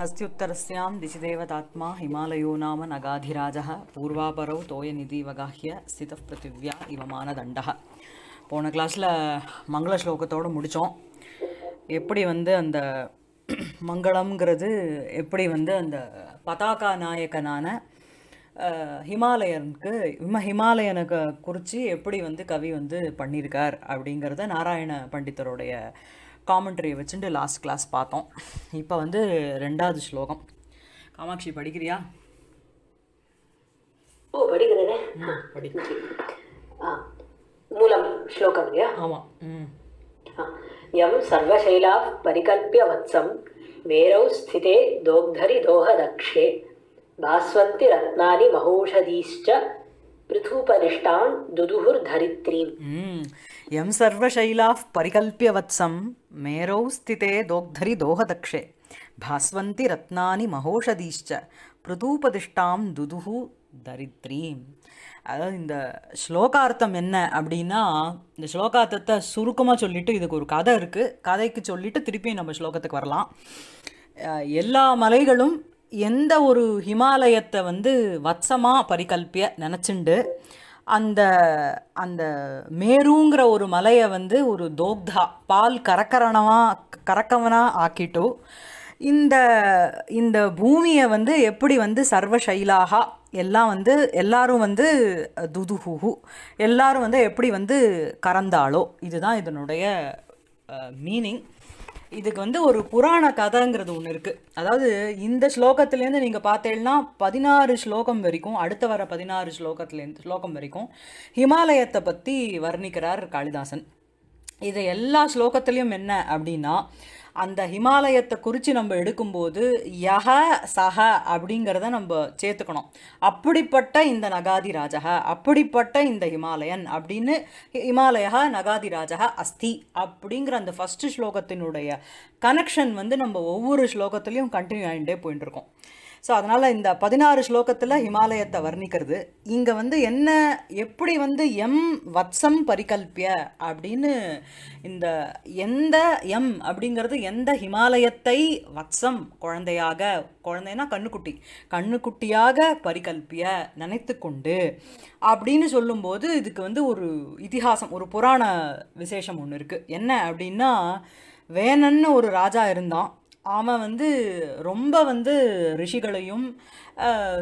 ஹஸ்தியுத்தரஸ்யாம் ஹிமாலயோ நாம हिमालयो नाम தோய நிதி तोयनिधिवगाह्य स्थितः पृथिव्या இவமான मानदण्डः போன கிளாஸில் மங்கள ஸ்லோகத்தோடு முடித்தோம் எப்படி வந்து அந்த மங்களம்ங்கிறது எப்படி வந்து அந்த பதாகா நாயகனான ஹிமாலயனுக்கு ஹிமாலயனுக்கு குறித்து எப்படி வந்து கவி வந்து பண்ணியிருக்கார் அப்படிங்கிறத நாராயண பண்டித்தருடைய காமெண்ட்ரி வச்சுட்டு லாஸ்ட் கிளாஸ் பார்த்தோம் இப்போ வந்து ரெண்டாவது ஸ்லோகம் காமாட்சி படிக்கிறியா ஓ படிக்கிறேனே மூலம் ஸ்லோகம் இல்லையா ஆமாம் யம் சர்வசைலா பரிகல்பிய வத்சம் வேரௌ ஸ்திதே தோக்தரி தோஹதக்ஷே பாஸ்வந்தி ரத்னானி மகோஷதீஷ்ட பிருதூபரிஷ்டான் துதுகுர் தரித்ரீம் எம் சர்வசைலா பரிகல்பிய வத்சம் மேரௌ ஸ்திதே தோக்தரி தோகதக்ஷே பாஸ்வந்தி ரத்னானி மகோஷதீஷ்ச பிருதூபதிஷ்டாம் துதுகு தரித்ரீம் அதாவது இந்த ஸ்லோகார்த்தம் என்ன அப்படின்னா இந்த ஸ்லோகார்த்தத்தை சுருக்கமாக சொல்லிவிட்டு இதுக்கு ஒரு கதை இருக்குது கதைக்கு சொல்லிவிட்டு திருப்பியும் நம்ம ஸ்லோகத்துக்கு வரலாம் எல்லா மலைகளும் எந்த ஒரு ஹிமாலயத்தை வந்து வத்சமாக பரிகல்பிய நினச்சிண்டு அந்த அந்த மேருங்கிற ஒரு மலையை வந்து ஒரு தோக்தா பால் கறக்கரணமாக கறக்கவனாக ஆக்கிட்டோ இந்த இந்த பூமியை வந்து எப்படி வந்து சர்வசைலாகா எல்லாம் வந்து எல்லாரும் வந்து துதுஹுஹு எல்லாரும் வந்து எப்படி வந்து கறந்தாலோ இதுதான் இதனுடைய மீனிங் இதுக்கு வந்து ஒரு புராண கதைங்கிறது ஒன்று இருக்குது அதாவது இந்த ஸ்லோகத்துலேருந்து நீங்கள் பார்த்தேன்னா பதினாறு ஸ்லோகம் வரைக்கும் அடுத்து வர பதினாறு ஸ்லோகத்துலேருந்து ஸ்லோகம் வரைக்கும் ஹிமாலயத்தை பற்றி வர்ணிக்கிறார் காளிதாசன் இது எல்லா ஸ்லோகத்துலேயும் என்ன அப்படின்னா அந்த ஹிமாலயத்தை குறித்து நம்ம எடுக்கும்போது யஹ சஹ அப்படிங்கிறத நம்ம சேர்த்துக்கணும் அப்படிப்பட்ட இந்த நகாதி ராஜகா அப்படிப்பட்ட இந்த ஹிமாலயன் அப்படின்னு ஹிமாலயா நகாதி ராஜா அஸ்தி அப்படிங்கிற அந்த ஃபஸ்ட்டு ஸ்லோகத்தினுடைய கனெக்ஷன் வந்து நம்ம ஒவ்வொரு ஸ்லோகத்துலேயும் கண்டினியூ ஆகிட்டே போயிட்டுருக்கோம் ஸோ அதனால் இந்த பதினாறு ஸ்லோகத்தில் ஹிமாலயத்தை வர்ணிக்கிறது இங்கே வந்து என்ன எப்படி வந்து எம் வத்சம் பரிகல்பிய அப்படின்னு இந்த எந்த எம் அப்படிங்கிறது எந்த ஹிமாலயத்தை வத்சம் குழந்தையாக குழந்தைன்னா கண்ணுக்குட்டி கண்ணுக்குட்டியாக பரிகல்பிய நினைத்து கொண்டு அப்படின்னு சொல்லும்போது இதுக்கு வந்து ஒரு இதிகாசம் ஒரு புராண விசேஷம் ஒன்று இருக்குது என்ன அப்படின்னா வேணன்னு ஒரு ராஜா இருந்தான் அவன் வந்து ரொம்ப வந்து ரிஷிகளையும்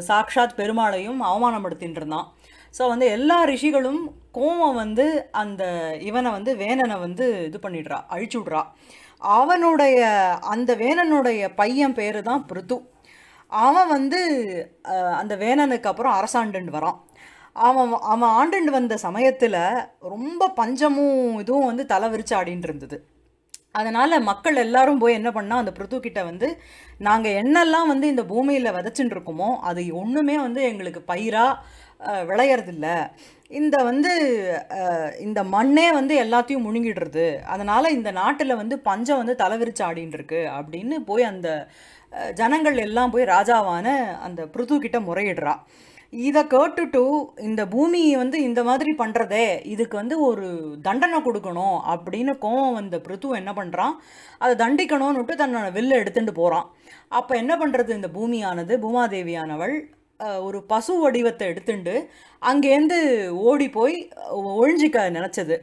சாக்ஷாத் பெருமாளையும் அவமானப்படுத்தின்னு இருந்தான் ஸோ வந்து எல்லா ரிஷிகளும் கோமம் வந்து அந்த இவனை வந்து வேணனை வந்து இது பண்ணிடுறா அழிச்சு விட்றா அவனுடைய அந்த வேணனுடைய பையன் பேர் தான் பிருத்து அவன் வந்து அந்த வேணனுக்கு அப்புறம் அரசாண்டுன்னு வரான் அவன் அவன் ஆண்டுண்டு வந்த சமயத்தில் ரொம்ப பஞ்சமும் இதுவும் வந்து தலை விரிச்சு ஆடின்னு இருந்தது அதனால் மக்கள் எல்லாரும் போய் என்ன பண்ணால் அந்த பிருத்து கிட்ட வந்து நாங்கள் என்னெல்லாம் வந்து இந்த பூமியில் விதைச்சுட்டு இருக்கோமோ அது ஒன்றுமே வந்து எங்களுக்கு பயிராக விளையறதில்ல இந்த வந்து இந்த மண்ணே வந்து எல்லாத்தையும் முழுங்கிடுறது அதனால் இந்த நாட்டில் வந்து பஞ்சம் வந்து தலைவிரிச்சு ஆடின்னு இருக்கு அப்படின்னு போய் அந்த ஜனங்கள் எல்லாம் போய் ராஜாவான அந்த பிருத்து கிட்ட முறையிடுறா இதை கேட்டுட்டு இந்த பூமியை வந்து இந்த மாதிரி பண்ணுறதே இதுக்கு வந்து ஒரு தண்டனை கொடுக்கணும் அப்படின்னு கோவம் வந்த பிருத்து என்ன பண்ணுறான் அதை தண்டிக்கணும்னுட்டு தன்னோட வெளில எடுத்துட்டு போகிறான் அப்போ என்ன பண்ணுறது இந்த பூமியானது பூமாதேவியானவள் ஒரு பசு வடிவத்தை எடுத்துட்டு அங்கேருந்து ஓடி போய் ஒழிஞ்சிக்க நினச்சது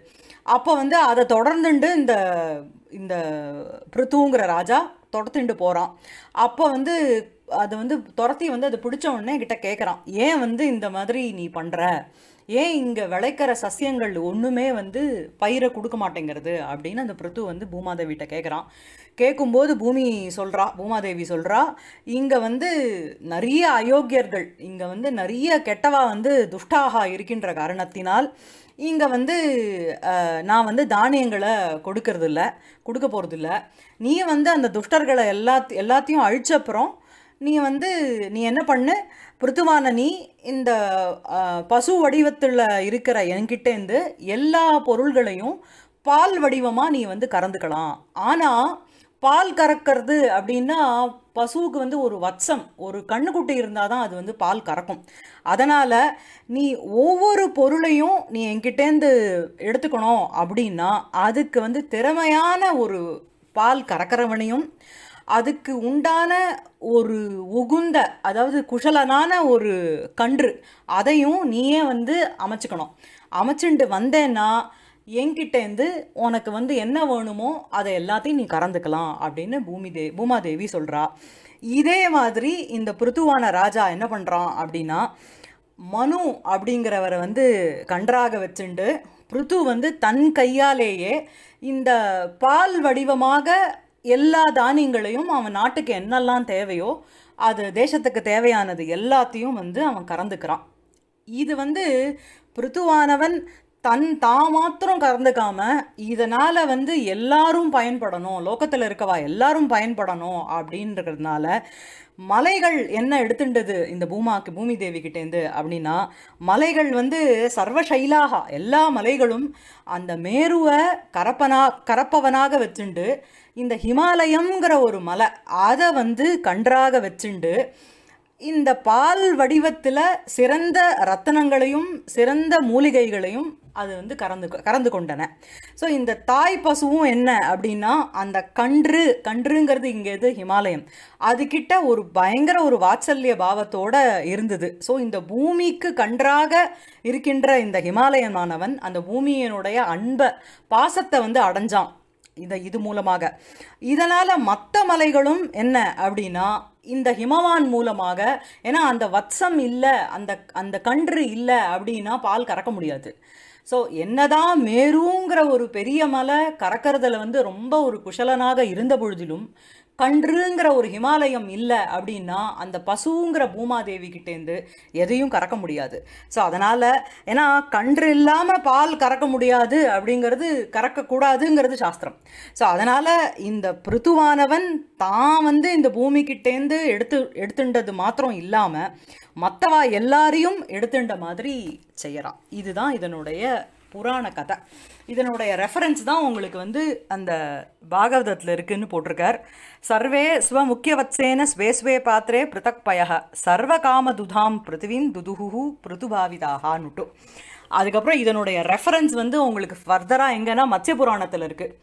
அப்போ வந்து அதை தொடர்ந்துண்டு இந்த இந்த பிருத்துங்கிற ராஜா தொடர்த்துண்டு போகிறான் அப்போ வந்து அதை வந்து துரத்தி வந்து அதை பிடிச்ச உடனே கிட்ட கேட்குறான் ஏன் வந்து இந்த மாதிரி நீ பண்ணுற ஏன் இங்கே விளைக்கிற சசியங்கள் ஒன்றுமே வந்து பயிரை கொடுக்க மாட்டேங்கிறது அப்படின்னு அந்த பிருத்து வந்து பூமாதேவிட்ட கேட்குறான் கேட்கும்போது பூமி சொல்கிறா பூமாதேவி சொல்கிறா இங்கே வந்து நிறைய அயோக்கியர்கள் இங்கே வந்து நிறைய கெட்டவா வந்து துஷ்டாகா இருக்கின்ற காரணத்தினால் இங்கே வந்து நான் வந்து தானியங்களை கொடுக்கறதில்ல கொடுக்க போகிறதில்ல நீ வந்து அந்த துஷ்டர்களை எல்லா எல்லாத்தையும் அழிச்சப்புறம் நீ வந்து நீ என்ன பண்ணு பிருத்துவான நீ இந்த பசு வடிவத்தில் இருக்கிற என்கிட்டேருந்து எல்லா பொருள்களையும் பால் வடிவமாக நீ வந்து கறந்துக்கலாம் ஆனால் பால் கறக்கிறது அப்படின்னா பசுவுக்கு வந்து ஒரு வட்சம் ஒரு கண்ணுக்குட்டி இருந்தால் தான் அது வந்து பால் கறக்கும் அதனால் நீ ஒவ்வொரு பொருளையும் நீ என்கிட்டேருந்து எடுத்துக்கணும் அப்படின்னா அதுக்கு வந்து திறமையான ஒரு பால் கறக்கிறவனையும் அதுக்கு உண்டான ஒரு உகுந்த அதாவது குஷலனான ஒரு கன்று அதையும் நீயே வந்து அமைச்சுக்கணும் அமைச்சுண்டு வந்தேன்னா என்கிட்டேருந்து உனக்கு வந்து என்ன வேணுமோ அதை எல்லாத்தையும் நீ கறந்துக்கலாம் அப்படின்னு பூமி தே பூமாதேவி சொல்கிறா இதே மாதிரி இந்த பிருத்துவான ராஜா என்ன பண்ணுறான் அப்படின்னா மனு அப்படிங்கிறவரை வந்து கன்றாக வச்சுண்டு பிருத்து வந்து தன் கையாலேயே இந்த பால் வடிவமாக எல்லா தானியங்களையும் அவன் நாட்டுக்கு என்னெல்லாம் தேவையோ அது தேசத்துக்கு தேவையானது எல்லாத்தையும் வந்து அவன் கறந்துக்கிறான் இது வந்து பிருத்துவானவன் தன் தான் மாத்திரம் கறந்துக்காம இதனால் வந்து எல்லாரும் பயன்படணும் லோக்கத்தில் இருக்கவா எல்லாரும் பயன்படணும் அப்படின்றதுனால மலைகள் என்ன எடுத்துட்டது இந்த பூமாக்கு பூமி தேவிக்கிட்டேருந்து அப்படின்னா மலைகள் வந்து சர்வசைலாக எல்லா மலைகளும் அந்த மேருவை கரப்பனா கரப்பவனாக வச்சுண்டு இந்த ஹிமாலயங்கிற ஒரு மலை அதை வந்து கன்றாக வச்சுண்டு இந்த பால் வடிவத்தில் சிறந்த ரத்தனங்களையும் சிறந்த மூலிகைகளையும் அது வந்து கறந்து கறந்து கொண்டன ஸோ இந்த தாய் பசுவும் என்ன அப்படின்னா அந்த கன்று கன்றுங்கிறது இங்கே இது ஹிமாலயம் அதுக்கிட்ட ஒரு பயங்கர ஒரு வாத்சல்ய பாவத்தோடு இருந்தது ஸோ இந்த பூமிக்கு கன்றாக இருக்கின்ற இந்த ஹிமாலயமானவன் அந்த பூமியினுடைய அன்பை பாசத்தை வந்து அடைஞ்சான் இதை இது மூலமாக இதனால் மற்ற மலைகளும் என்ன அப்படின்னா இந்த ஹிமவான் மூலமாக ஏன்னா அந்த வத்சம் இல்லை அந்த அந்த கன்று இல்லை அப்படின்னா பால் கறக்க முடியாது ஸோ என்னதான் மேருங்கிற ஒரு பெரிய மலை கறக்கிறதுல வந்து ரொம்ப ஒரு குஷலனாக இருந்த பொழுதிலும் கன்றுங்கிற ஒரு ஹிமாலயம் இல்லை அப்படின்னா அந்த பசுங்கிற பூமாதேவி கிட்டேருந்து எதையும் கறக்க முடியாது ஸோ அதனால் ஏன்னா கன்று இல்லாமல் பால் கறக்க முடியாது அப்படிங்கிறது கறக்கக்கூடாதுங்கிறது சாஸ்திரம் ஸோ அதனால் இந்த பிருத்துவானவன் தான் வந்து இந்த பூமிக்கிட்டேருந்து எடுத்து எடுத்துண்டது மாத்திரம் இல்லாமல் மற்றவா எல்லாரையும் எடுத்துட்ட மாதிரி செய்கிறான் இதுதான் இதனுடைய புராண கதை இதனுடைய ரெஃபரன்ஸ் தான் உங்களுக்கு வந்து அந்த பாகவதத்தில் இருக்குதுன்னு போட்டிருக்கார் சர்வே ஸ்வமுக்கியவத்சேன ஸ்வே ஸ்வே பாத்திரே பிருத்தக் பய சர்வ துதாம் பிருத்திவின் துதுகு பிருதுபாவிதாகான்னுட்டு அதுக்கப்புறம் இதனுடைய ரெஃபரன்ஸ் வந்து உங்களுக்கு ஃபர்தராக எங்கன்னா மத்திய புராணத்தில் இருக்குது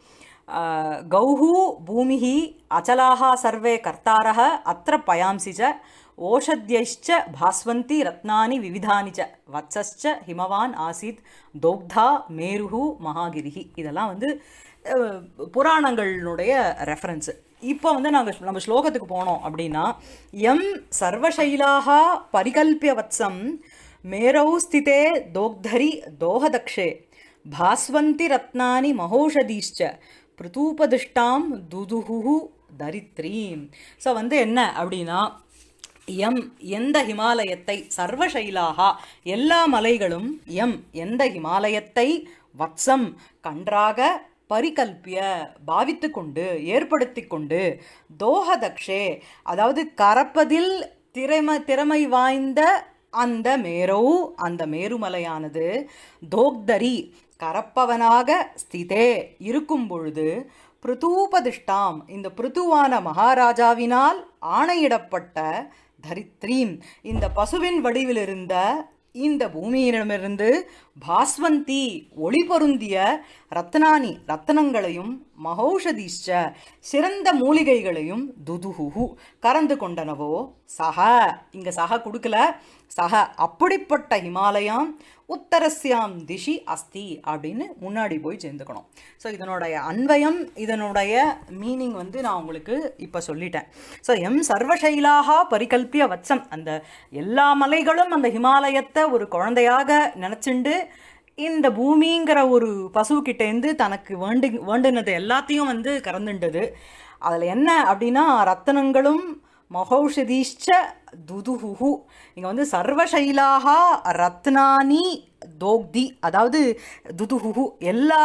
கௌஹூ பூமிஹி அச்சலாக சர்வே கர்த்தாரக அத்திர பயாம்சிஜ ஓஷத்யைச்ச பாஸ்வந்தி ரத்னானி விவிதானி ச வத்சஸ்ச ஹிமவான் ஆசித் தோக்தா மேருஹு மகாகிரிஹி இதெல்லாம் வந்து புராணங்களினுடைய ரெஃபரன்ஸு இப்போ வந்து நாங்கள் நம்ம ஸ்லோகத்துக்கு போனோம் அப்படின்னா எம் சர்வசைலாக பரிகல்பிய வத்சம் மேரௌ ஸ்திதே தோக்தரி தோகதக்ஷே பாஸ்வந்தி ரத்னானி மகோஷதீஷ்ச பிரதூபதிஷ்டாம் துதுகு தரித்ரீம் ஸோ வந்து என்ன அப்படின்னா எம் எந்த ஹிமாலயத்தை சர்வசைலாகா எல்லா மலைகளும் எம் எந்த ஹிமாலயத்தை வத்சம் கன்றாக பரிகல்பிய பாவித்து கொண்டு ஏற்படுத்தி கொண்டு தோஹதக்ஷே அதாவது கரப்பதில் திறமை திறமை வாய்ந்த அந்த மேரோ அந்த மேருமலையானது தோக்தரி கரப்பவனாக ஸ்திதே இருக்கும் பொழுது பிருத்தூபதிஷ்டாம் இந்த பிருத்துவான மகாராஜாவினால் ஆணையிடப்பட்ட தரித்ரீம் இந்த பசுவின் வடிவில் இருந்த இந்த பூமியிடமிருந்து பாஸ்வந்தி ஒளி பொருந்திய ரத்னானி ரத்தனங்களையும் மகௌஷதிஷ்ட சிறந்த மூலிகைகளையும் துதுஹு கறந்து கொண்டனவோ சக இங்கே சக கொடுக்கல சக அப்படிப்பட்ட ஹிமாலயம் உத்தரஸ்யாம் திஷி அஸ்தி அப்படின்னு முன்னாடி போய் சேர்ந்துக்கணும் ஸோ இதனுடைய அன்வயம் இதனுடைய மீனிங் வந்து நான் உங்களுக்கு இப்போ சொல்லிட்டேன் ஸோ எம் சர்வசைலாக பரிகல்பிய வச்சம் அந்த எல்லா மலைகளும் அந்த ஹிமாலயத்தை ஒரு குழந்தையாக நினச்சிண்டு இந்த பூமிங்கிற ஒரு பசுக்கிட்டேருந்து தனக்கு வேண்டு வேண்டுனது எல்லாத்தையும் வந்து கறந்துண்டது அதில் என்ன அப்படின்னா ரத்தனங்களும் மகௌஷதிஷ்ட துதுஹு இங்கே வந்து சர்வசைலாகா ரத்னானி தோக்தி அதாவது துதுஹு எல்லா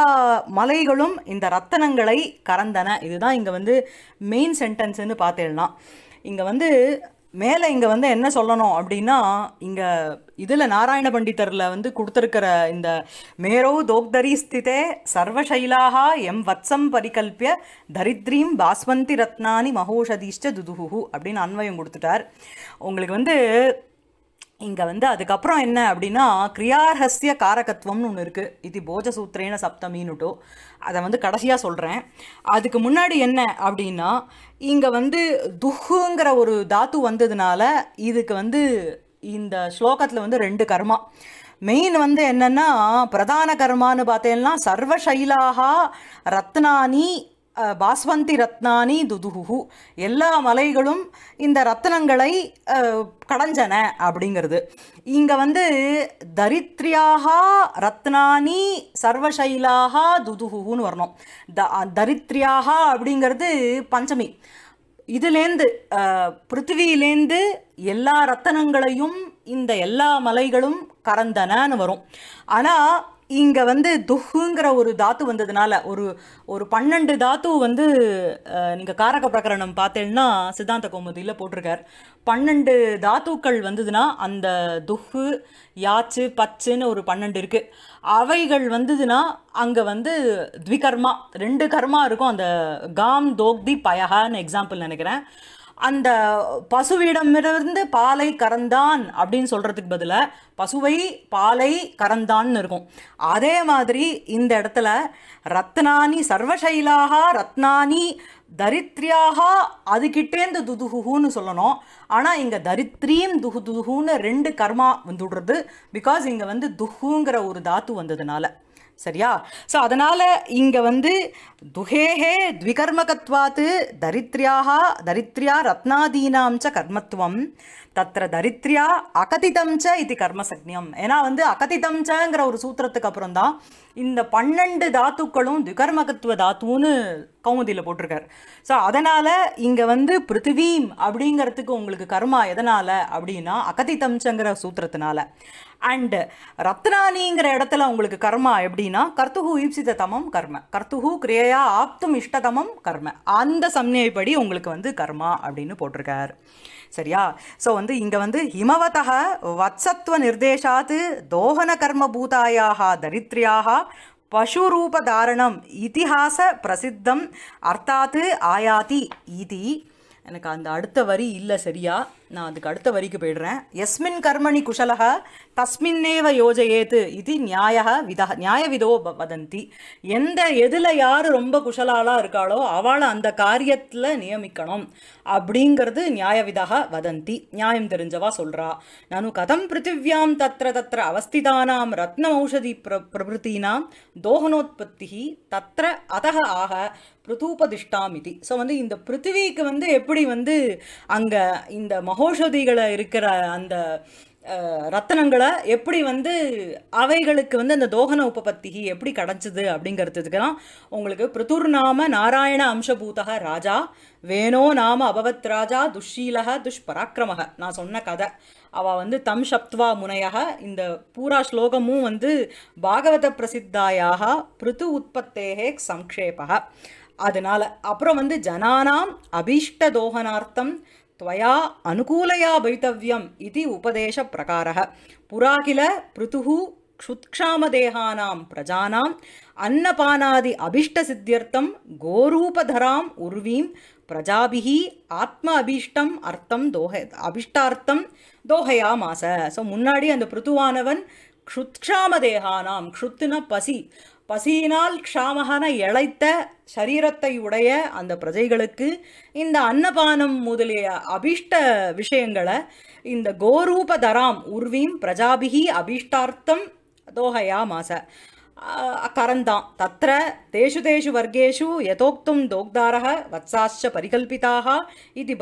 மலைகளும் இந்த ரத்தனங்களை கறந்தன இதுதான் இங்கே வந்து மெயின் சென்டென்ஸ்ன்னு பார்த்தேன்னா இங்கே வந்து மேலே இங்கே வந்து என்ன சொல்லணும் அப்படின்னா இங்கே இதில் நாராயண பண்டிதரில் வந்து கொடுத்துருக்கிற இந்த மேரோ தோக்தரி ஸ்திதே சர்வசைலாக எம் வத்சம் பரிகல்பிய தரித்ரீம் பாஸ்வந்தி ரத்னானி மகோஷதீஷ்ட துதுகு அப்படின்னு அன்வயம் கொடுத்துட்டார் உங்களுக்கு வந்து இங்கே வந்து அதுக்கப்புறம் என்ன அப்படின்னா கிரியாரஹஸ்ய காரகத்துவம்னு ஒன்று இருக்குது இது போஜசூத்திரேன சப்தமின்னுட்டோ அதை வந்து கடைசியாக சொல்கிறேன் அதுக்கு முன்னாடி என்ன அப்படின்னா இங்கே வந்து துஹுங்கிற ஒரு தாத்து வந்ததுனால இதுக்கு வந்து இந்த ஸ்லோகத்தில் வந்து ரெண்டு கர்மா மெயின் வந்து என்னென்னா பிரதான கர்மான்னு பார்த்தேன்னா சர்வசைலாகா ரத்னானி பாஸ்வந்தி ரத்னானி துதுகு எல்லா மலைகளும் இந்த ரத்னங்களை கடைஞ்சன அப்படிங்கிறது இங்கே வந்து தரித்ரியாக ரத்னானி சர்வசைலாக துதுகுன்னு வரணும் த தரித்ரியாக அப்படிங்கிறது பஞ்சமி இதுலேருந்து பிருத்திவியிலேருந்து எல்லா ரத்தனங்களையும் இந்த எல்லா மலைகளும் கறந்தனன்னு வரும் ஆனால் இங்கே வந்து துஹுங்கிற ஒரு தாத்து வந்ததுனால ஒரு ஒரு பன்னெண்டு தாத்து வந்து நீங்கள் காரக பிரகரணம் பார்த்தேன்னா சித்தாந்த கோமுதியில் போட்டிருக்கார் பன்னெண்டு தாத்துக்கள் வந்ததுன்னா அந்த துஹு யாச்சு பச்சுன்னு ஒரு பன்னெண்டு இருக்குது அவைகள் வந்ததுன்னா அங்கே வந்து த்விகர்மா ரெண்டு கர்மா இருக்கும் அந்த காம் தோக்தி பயஹான்னு எக்ஸாம்பிள் நினைக்கிறேன் அந்த பசுவிடமிருந்து பாலை கறந்தான் அப்படின்னு சொல்கிறதுக்கு பதிலாக பசுவை பாலை கறந்தான்னு இருக்கும் அதே மாதிரி இந்த இடத்துல ரத்னானி சர்வசைலாக ரத்னானி தரித்ரியாக அதுகிட்டேந்து துதுகுன்னு சொல்லணும் ஆனால் இங்கே தரித்ரீம் துகு துகுன்னு ரெண்டு கர்மா வந்துடுறது பிகாஸ் இங்கே வந்து துகுங்கிற ஒரு தாத்து வந்ததுனால சரியா ஸோ அதனால் இங்கே வந்து துகேஹே த்விகர்மகத்வாத்து தரித்ரியாக தரித்ரியா ரத்னாதீனாம் ச கர்மத்துவம் தத்திர தரித்ரியா அகதிதம் ச இது கர்மசக்னியம் ஏன்னா வந்து அகதிதம் சங்கிற ஒரு சூத்திரத்துக்கு அப்புறம் தான் இந்த பன்னெண்டு தாத்துக்களும் த்விகர்மகத்துவ தாத்துன்னு கௌமுதியில் போட்டிருக்கார் ஸோ அதனால் இங்கே வந்து பிருத்திவீம் அப்படிங்கிறதுக்கு உங்களுக்கு கர்மா எதனால் அப்படின்னா அகதிதம்சங்கிற சூத்திரத்தினால அண்டு ரத்னானிங்கிற இடத்துல உங்களுக்கு கர்மா எப்படின்னா கர்த்துகு ஈப்சித தமம் கர்ம கர்த்துகு கிரியையா ஆப்தும் இஷ்டதமம் கர்ம அந்த சம்நிலைப்படி உங்களுக்கு வந்து கர்மா அப்படின்னு போட்டிருக்கார் சரியா ஸோ வந்து இங்கே வந்து ஹிமவதக வத்சத்துவ நிர்தேஷாத்து தோகன கர்ம பூதாயாக தரித்ரியாக தாரணம் இத்திஹாச பிரசித்தம் அர்த்தாத்து ஆயாதி இதி எனக்கு அந்த அடுத்த வரி இல்லை சரியா நான் அதுக்கு அடுத்த வரிக்கு போயிடுறேன் எஸ்மின் கர்மணி குஷலக தஸ்மின்னேவ யோஜயேத்து இது நியாய விதா நியாயவிதோ வதந்தி எந்த எதில் யார் ரொம்ப குஷலாலாக இருக்காளோ அவளை அந்த காரியத்தில் நியமிக்கணும் அப்படிங்கிறது நியாயவிதாக வதந்தி நியாயம் தெரிஞ்சவா சொல்கிறா நானும் கதம் பிருத்திவியாம் தத்திர தத்திர அவஸ்திதானாம் ரத்ன ஔஷதி பிர பிரபுத்தினாம் தோகனோத்பத்தி தத்திர அத ஆக பிருதூபதிஷ்டாமிதி ஸோ வந்து இந்த பிருத்திவிக்கு வந்து எப்படி வந்து அங்கே இந்த மகோஷதிகளை இருக்கிற அந்த ரத்தனங்களை எப்படி வந்து அவைகளுக்கு வந்து அந்த தோகன உபபத்திகி எப்படி கிடச்சிது அப்படிங்கிறதுக்கெல்லாம் உங்களுக்கு பிரதுர்நாம நாம நாராயண அம்சபூதக ராஜா வேணோ நாம அபவத் ராஜா துஷீலக துஷ்பராக்கிரமக நான் சொன்ன கதை அவள் வந்து தம் சப்த்வா முனையாக இந்த பூரா ஸ்லோகமும் வந்து பாகவத பிரசித்தாயாக பிருத்து உற்பத்தேகே சங்கேபக அதனால அப்புறம் வந்து ஜனானாம் அபீஷ்ட தோகனார்த்தம் त्वया अनुकूलया भवितव्यम् इति उपदेशप्रकारः पुरा किल पृतुः क्षुत्क्षामदेहानां प्रजानाम् अन्नपानादि अभीष्टसिद्ध्यर्थं गोरूपधराम् उर्वीं प्रजाभिः ஆத்ம அபீஷ்டம் அர்த்தம் தோஹ அபிஷ்டார்த்தம் தோஹயாமாச ஸோ முன்னாடி அந்த பிருத்துவானவன் க்ஷுத்ஷாம தேகானாம் க்ஷுத்துன பசி பசியினால் க்ஷாமகன இழைத்த சரீரத்தை உடைய அந்த பிரஜைகளுக்கு இந்த அன்னபானம் முதலிய அபிஷ்ட விஷயங்களை இந்த கோரூபதராம் உர்வீம் பிரஜாபிகி அபிஷ்டார்த்தம் தோகையா மாச அகரந்தான் தத்திர தேஷு தேஷு வர்க்கேஷு எதோக்தும் தோக்தாரः வத்சாश्च परिकल्पिताः இது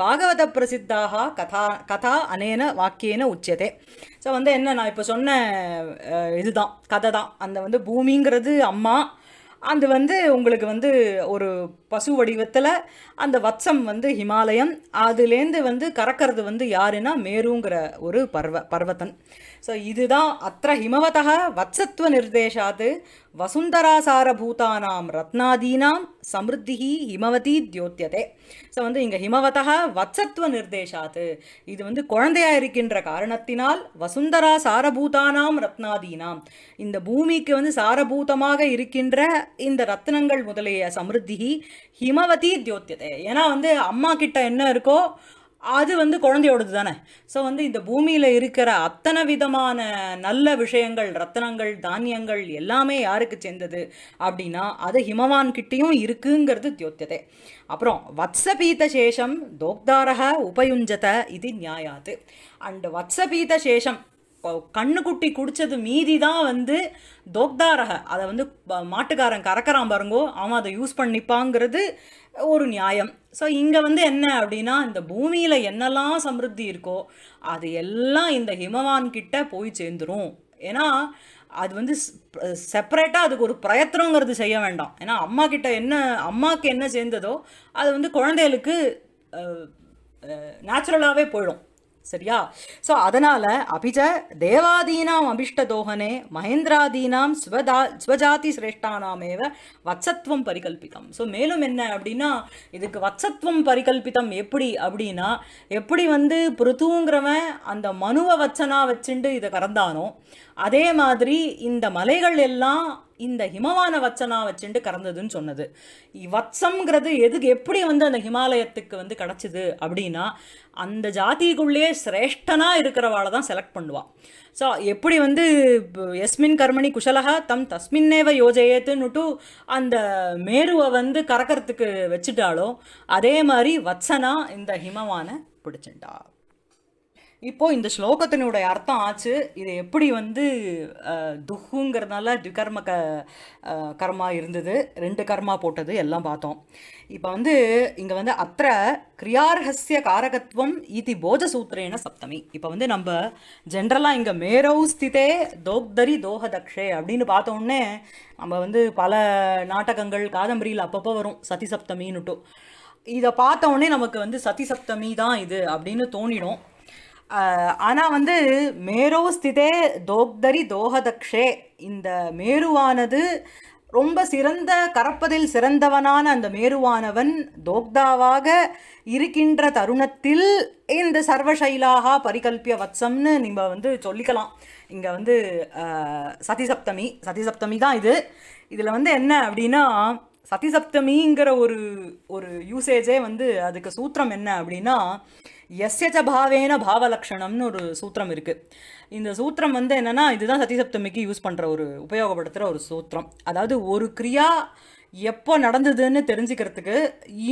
பிரசித்தாக கதா கதா அனேன வாக்கியேன உச்சதே ஸோ வந்து என்ன நான் இப்போ சொன்ன இதுதான் கதை தான் அந்த வந்து பூமிங்கிறது அம்மா அது வந்து உங்களுக்கு வந்து ஒரு பசு வடிவத்தில் அந்த வத்சம் வந்து ஹிமாலயம் அதுலேருந்து வந்து கறக்கிறது வந்து யாருன்னா மேருங்கிற ஒரு பர்வ பர்வத்தன் ஸோ இதுதான் அத்த ஹிமவத வத்சத்வ நிர்தேஷாத் பூதானாம் ரத்னாதீனாம் சமிருத்தி ஹிமவதி தியோத்தியதே ஸோ வந்து இங்கே ஹிமவதா வத்சத்துவ நிர்தேஷாத் இது வந்து குழந்தையா இருக்கின்ற காரணத்தினால் வசுந்தரா சாரபூதானாம் ரத்னாதீனாம் இந்த பூமிக்கு வந்து சாரபூதமாக இருக்கின்ற இந்த ரத்னங்கள் முதலிய சமிருத்தி ஹிமவதி தியோத்தியதே ஏன்னா வந்து அம்மா கிட்ட என்ன இருக்கோ அது வந்து குழந்தையோடது தானே ஸோ வந்து இந்த பூமியில் இருக்கிற அத்தனை விதமான நல்ல விஷயங்கள் ரத்தனங்கள் தானியங்கள் எல்லாமே யாருக்கு சேர்ந்தது அப்படின்னா அது ஹிமவான் கிட்டேயும் இருக்குங்கிறது தியோத்தியதே அப்புறம் வத்சபீத சேஷம் தோக்தாரக உபயுஞ்சத இது நியாயாது அண்டு வத்சபீத சேஷம் கண்ணுக்குட்டி குடித்தது மீதி தான் வந்து தோக்தாரக அதை வந்து மாட்டுக்காரன் கறக்கிறான் பாருங்கோ அவன் அதை யூஸ் பண்ணிப்பாங்கிறது ஒரு நியாயம் ஸோ இங்கே வந்து என்ன அப்படின்னா இந்த பூமியில் என்னெல்லாம் சமிருத்தி இருக்கோ அது எல்லாம் இந்த ஹிமவான் கிட்ட போய் சேர்ந்துடும் ஏன்னா அது வந்து செப்பரேட்டாக அதுக்கு ஒரு பிரயத்தனங்கிறது செய்ய வேண்டாம் ஏன்னா அம்மா கிட்ட என்ன அம்மாவுக்கு என்ன சேர்ந்ததோ அது வந்து குழந்தைகளுக்கு நேச்சுரலாகவே போயிடும் சரியா ஸோ அதனால் அபிஜ தேவாதீனாம் அபிஷ்டதோகனே மகேந்திராதீனாம் ஸ்வதா ஸ்வஜாதி சிரேஷ்டானாமேவ வச்சத்துவம் பரிகல்பிதம் ஸோ மேலும் என்ன அப்படின்னா இதுக்கு வச்சத்துவம் பரிகல்பிதம் எப்படி அப்படின்னா எப்படி வந்து பிருத்துங்கிறவன் அந்த மனுவ வச்சனா வச்சுண்டு இதை கறந்தானோ அதே மாதிரி இந்த மலைகள் எல்லாம் இந்த ஹிமவான வச்சனா வச்சுட்டு கறந்ததுன்னு சொன்னது வச்சம்ங்கிறது எதுக்கு எப்படி வந்து அந்த ஹிமாலயத்துக்கு வந்து கிடச்சிது அப்படின்னா அந்த ஜாதிக்குள்ளேயே சிரேஷ்டனாக இருக்கிறவாளை தான் செலக்ட் பண்ணுவாள் ஸோ எப்படி வந்து எஸ்மின் கர்மணி குஷலகா தம் தஸ்மின்னேவ யோஜயத்துன்னுட்டு அந்த மேருவை வந்து கறக்கிறதுக்கு வச்சுட்டாலோ அதே மாதிரி வச்சனா இந்த ஹிமவானை பிடிச்சிட்டா இப்போ இந்த ஸ்லோகத்தினுடைய அர்த்தம் ஆச்சு இது எப்படி வந்து துஹுங்கிறதுனால துகர்ம க கர்மா இருந்தது ரெண்டு கர்மா போட்டது எல்லாம் பார்த்தோம் இப்போ வந்து இங்கே வந்து அத்த கிரியார்ஹஸ்ய காரகத்துவம் இதி சூத்திரேன சப்தமி இப்போ வந்து நம்ம ஜென்ரலாக இங்கே மேரௌ ஸ்திதே தோக்தரி தோகதக்ஷே அப்படின்னு பார்த்தோன்னே நம்ம வந்து பல நாடகங்கள் காதம்பரியில் அப்பப்போ வரும் சதி சப்தமின்னுட்டும் இதை பார்த்தோன்னே நமக்கு வந்து சதி சப்தமி தான் இது அப்படின்னு தோணிடும் ஆனால் வந்து மேரோ ஸ்திதே தோக்தரி தோகதக்ஷே இந்த மேருவானது ரொம்ப சிறந்த கரப்பதில் சிறந்தவனான அந்த மேருவானவன் தோக்தாவாக இருக்கின்ற தருணத்தில் இந்த சர்வசைலாகா பரிகல்பிய வத்சம்னு நம்ம வந்து சொல்லிக்கலாம் இங்கே வந்து சதிசப்தமி சதிசப்தமி தான் இது இதில் வந்து என்ன அப்படின்னா சதிசப்தமிங்கிற ஒரு ஒரு யூசேஜே வந்து அதுக்கு சூத்திரம் என்ன அப்படின்னா எஸ்யச்ச பாவேன பாவலக்ஷணம்னு ஒரு சூத்திரம் இருக்குது இந்த சூத்திரம் வந்து என்னென்னா இதுதான் சத்திசப்தமிக்கு யூஸ் பண்ணுற ஒரு உபயோகப்படுத்துகிற ஒரு சூத்திரம் அதாவது ஒரு கிரியா எப்போ நடந்ததுன்னு தெரிஞ்சுக்கிறதுக்கு